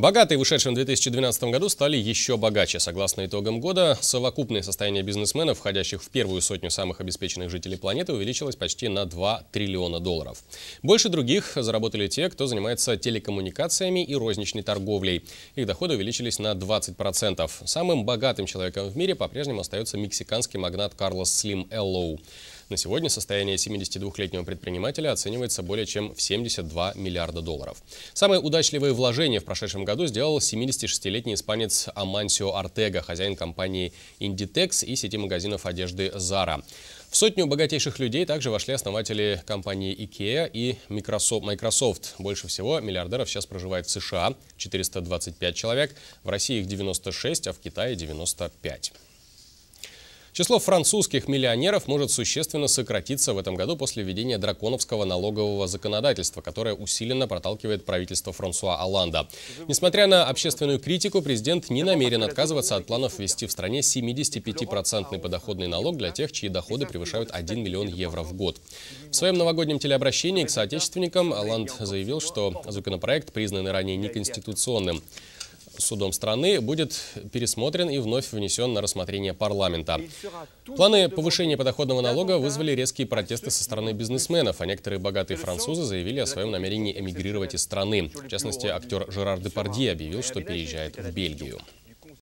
Богатые в ушедшем 2012 году стали еще богаче. Согласно итогам года, совокупное состояние бизнесменов, входящих в первую сотню самых обеспеченных жителей планеты, увеличилось почти на 2 триллиона долларов. Больше других заработали те, кто занимается телекоммуникациями и розничной торговлей. Их доходы увеличились на 20%. Самым богатым человеком в мире по-прежнему остается мексиканский магнат Карлос Слим Эллоу. На сегодня состояние 72-летнего предпринимателя оценивается более чем в 72 миллиарда долларов. Самые удачливые вложения в прошедшем году сделал 76-летний испанец Амансио Артега, хозяин компании Inditex и сети магазинов одежды Zara. В сотню богатейших людей также вошли основатели компании IKEA и Microsoft. Больше всего миллиардеров сейчас проживает в США – 425 человек, в России их 96, а в Китае 95. Число французских миллионеров может существенно сократиться в этом году после введения драконовского налогового законодательства, которое усиленно проталкивает правительство Франсуа Оланда. Несмотря на общественную критику, президент не намерен отказываться от планов ввести в стране 75-процентный подоходный налог для тех, чьи доходы превышают 1 миллион евро в год. В своем новогоднем телеобращении к соотечественникам Оланд заявил, что законопроект, признан ранее неконституционным, судом страны, будет пересмотрен и вновь внесен на рассмотрение парламента. Планы повышения подоходного налога вызвали резкие протесты со стороны бизнесменов, а некоторые богатые французы заявили о своем намерении эмигрировать из страны. В частности, актер Жерар Депардье объявил, что переезжает в Бельгию.